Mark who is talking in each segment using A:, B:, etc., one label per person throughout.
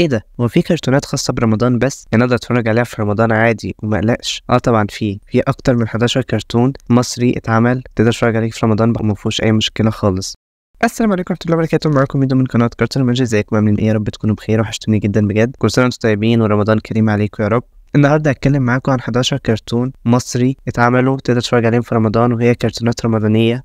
A: ايه ده هو في كرتونات خاصه برمضان بس يعني اقدر اتفرج عليها في رمضان عادي وما اقلقش اه طبعا في في اكتر من 11 كرتون مصري اتعمل تقدر تتفرج عليه في رمضان ما فيهوش اي مشكله خالص السلام عليكم ورحمه الله وبركاته معاكم ميدو من قناه كرتون مانجا ازيكم عاملين ايه يا رب تكونوا بخير وحشتوني جدا بجد كل سنه وانتم طيبين ورمضان كريم عليكم يا رب النهارده هتكلم معاكم عن 11 كرتون مصري اتعملوا تقدر تتفرج عليهم في رمضان وهي كرتونات رمضانيه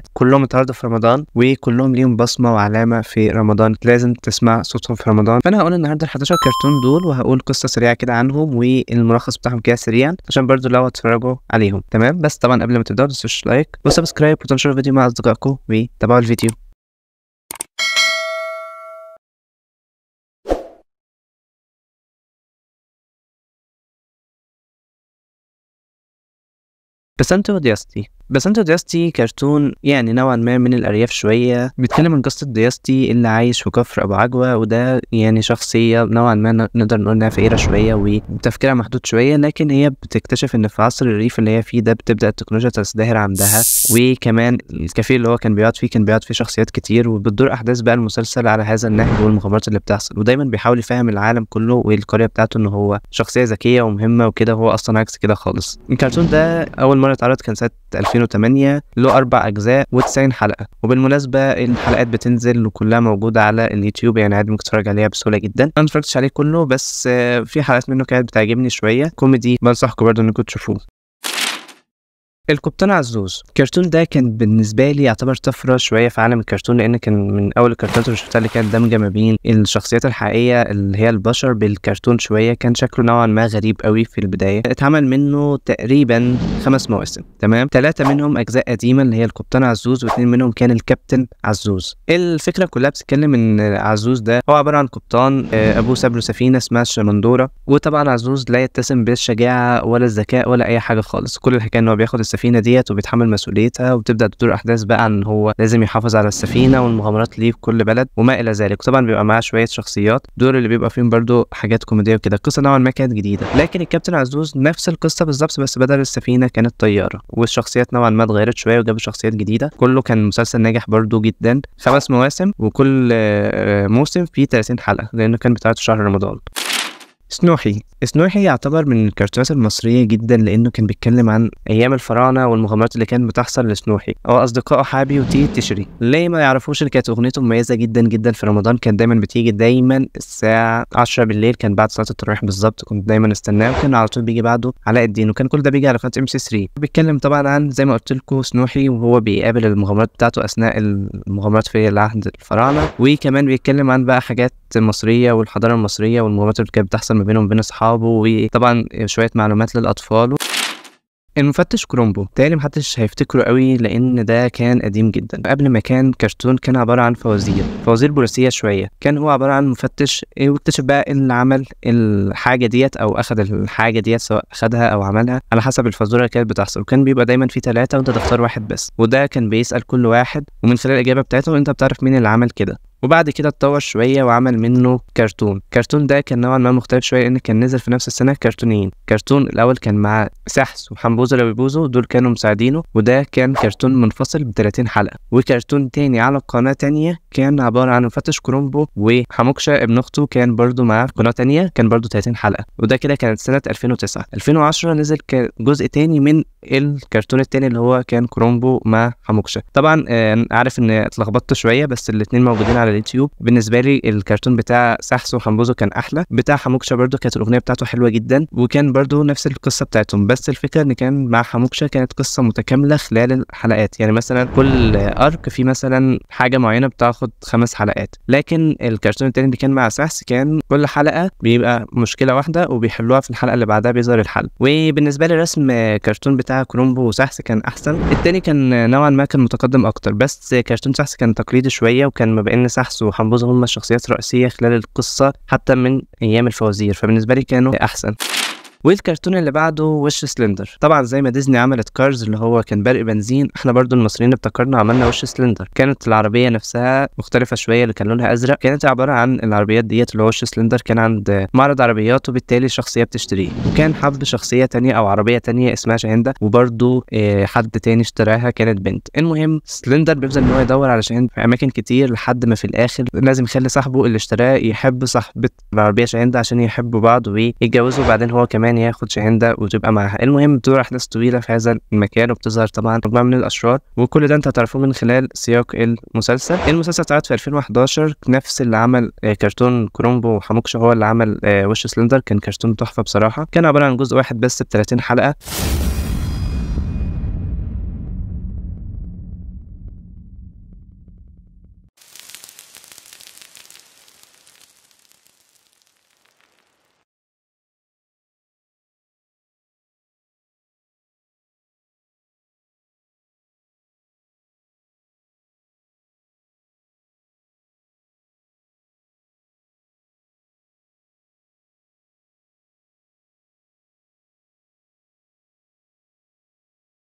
A: 100% كلهم اتعرضوا في رمضان وكلهم ليهم بصمه وعلامه في رمضان لازم تسمع صوتهم في رمضان فانا هقول النهارده ال 11 كرتون دول وهقول قصه سريعه كده عنهم والملخص بتاعهم كده سريعا عشان برضو لو هتتفرجوا عليهم تمام بس طبعا قبل ما تبداوا ما تنسوش لايك وسبسكرايب وتنشروا الفيديو مع اصدقائكم وتابعوا الفيديو Percent of audacity بس انت دياستي كرتون يعني نوعا ما من الارياف شويه بيتكلم عن قصه دياستي اللي عايش في كفر ابو عجوه وده يعني شخصيه نوعا ما نقدر نقول انها فقيره شويه وتفكيرها محدود شويه لكن هي بتكتشف ان في عصر الريف اللي هي فيه ده بتبدا التكنولوجيا تزدهر عندها وكمان الكافيه اللي هو كان بيقعد فيه كان بيقعد فيه شخصيات كتير وبتدور احداث بقى المسلسل على هذا النهج والمغامرات اللي بتحصل ودايما بيحاول يفهم العالم كله والقريه بتاعته ان هو شخصيه ذكيه ومهمه وكده وهو اصلا عكس كده خالص الكرتون ده اول مره اتعرض كان سنه 2008 له أربع أجزاء و90 حلقة وبالمناسبة الحلقات بتنزل وكلها موجودة على اليوتيوب يعني عادي ممكن تتفرج عليها بسهولة جدا أنا متفرجتش عليه كله بس آه، في حلقات منه كانت بتعجبني شوية كوميدي بنصحكم برضه إنكم تشوفوه القبطان عزوز الكرتون ده كان بالنسبه لي يعتبر طفره شويه في عالم الكرتون لان كان من اول الكرتونات اللي شفتها اللي كانت دمجه ما بين الشخصيات الحقيقيه اللي هي البشر بالكرتون شويه كان شكله نوعا ما غريب قوي في البدايه اتعمل منه تقريبا خمس مواسم تمام ثلاثه منهم اجزاء قديمه اللي هي القبطان عزوز واثنين منهم كان الكابتن عزوز الفكره كلها بتتكلم ان عزوز ده هو عباره عن قبطان آه، ابوه ساب له سفينه اسمها الشمندوره وطبعا عزوز لا يتسم بالشجاعه ولا الذكاء ولا اي حاجه خالص كل الحكايه ان هو بياخد السفينه ديت وبيتحمل مسؤوليتها وبتبدا تدور احداث بقى ان هو لازم يحافظ على السفينه والمغامرات ليه في كل بلد وما الى ذلك طبعا بيبقى معاه شويه شخصيات دول اللي بيبقى فيهم برده حاجات كوميديه وكده القصه نوعا ما كانت جديده لكن الكابتن عزوز نفس القصه بالظبط بس بدل السفينه كانت طياره والشخصيات نوعا ما اتغيرت شويه وجابوا شخصيات جديده كله كان مسلسل ناجح برده جدا خمس مواسم وكل آه، موسم فيه 30 حلقه لانه كان بتاعته شهر رمضان سنوحي سنوحي يعتبر من الكرتونات المصرية جدا لأنه كان بيتكلم عن أيام الفراعنة والمغامرات اللي كانت بتحصل لسنوحي هو أصدقائه حابي وتي تشري ليه ما يعرفوش اللي كانت أغنيته مميزة جدا جدا في رمضان كان دايما بتيجي دايما الساعة 10 بالليل كان بعد صلاة التراويح بالظبط كنت دايما استناه وكان على طول بيجي بعده علاء الدين وكان كل ده بيجي على قناة ام سي 3 بيتكلم طبعا عن زي ما قلت لكم سنوحي وهو بيقابل المغامرات بتاعته أثناء المغامرات في العهد الفراعنة وكمان بيتكلم عن بقى حاجات مصرية والحضارة المصرية والمغامرات اللي كانت بتحصل ما بينه وبين بين اصحابه وطبعا شويه معلومات للاطفال و... المفتش كرومبو تاني محدش هيفتكره قوي لان ده كان قديم جدا قبل ما كان كرتون كان عباره عن فوازير فوازير بوليسيه شويه كان هو عباره عن مفتش إيه، واكتشف بقى إيه اللي عمل الحاجه ديت او اخذ الحاجه ديت سواء اخذها او عملها على حسب الفزوره اللي كانت بتحصل وكان بيبقى دايما في ثلاثه وانت تختار واحد بس وده كان بيسال كل واحد ومن خلال الاجابه بتاعته انت بتعرف مين اللي عمل كده وبعد كده اتطور شويه وعمل منه كرتون كرتون ده كان نوعا ما مختلف شويه لان كان نزل في نفس السنه كرتونين كرتون الاول كان مع سحس وحمبوزه لبيبوزو دول كانوا مساعدينه وده كان كرتون منفصل ب 30 حلقه وكرتون تاني على قناه تانية كان عباره عن مفتش كرومبو وحموكشا ابن اخته كان برضو مع قناه تانية كان برده 30 حلقه وده كده كانت سنه 2009 2010 نزل جزء تاني من الكرتون التاني اللي هو كان كرومبو مع حموكشا طبعا آه، عارف ان اتلخبطت شويه بس الاثنين موجودين على اليوتيوب بالنسبه لي الكرتون بتاع سحس وحمبوزو كان احلى بتاع حموكشا برده كانت الاغنيه بتاعته حلوه جدا وكان برده نفس القصه بتاعتهم بس الفكره ان كان مع حموكشا كانت قصه متكامله خلال الحلقات يعني مثلا كل ارك في مثلا حاجه معينه بتاخد خمس حلقات لكن الكرتون التاني اللي كان مع سحس كان كل حلقه بيبقى مشكله واحده وبيحلوها في الحلقه اللي بعدها بيظهر الحل وبالنسبه لي رسم كرتون بتاع كولومبو كرومبو وسحس كان احسن التاني كان نوعا ما كان متقدم اكتر بس كرتون سحس كان تقليدي شويه وكان ما بين سحس وحمبوزه هما الشخصيات الرئيسيه خلال القصه حتى من ايام الفوازير فبالنسبه لي كانوا احسن والكرتون اللي بعده وش سلندر طبعا زي ما ديزني عملت كارز اللي هو كان برق بنزين احنا برضو المصريين ابتكرنا عملنا وش سلندر كانت العربيه نفسها مختلفه شويه اللي كان لونها ازرق كانت عباره عن العربيات ديت اللي هو وش سلندر كان عند معرض عربيات وبالتالي شخصيه بتشتريه وكان حب شخصيه تانية او عربيه تانية اسمها شهنده وبرضو آه، حد تاني اشتراها كانت بنت المهم سلندر بيفضل ان هو يدور على شاهندة في اماكن كتير لحد ما في الاخر لازم يخلي صاحبه اللي اشتراه يحب صاحبه العربيه شاهندة عشان يحبوا بعض ويتجوزوا وبعدين هو كمان كمان ياخد شهنده وتبقى معاها المهم بتدور أحداث طويلة في هذا المكان وبتظهر طبعا مجموعة من الأشرار وكل ده أنت هتعرفوه من خلال سياق المسلسل المسلسل اتعرض في 2011 نفس اللي عمل آه، كرتون كرومبو وحموكش هو اللي عمل آه، وش سلندر كان كرتون تحفة بصراحة كان عبارة عن جزء واحد بس ب 30 حلقة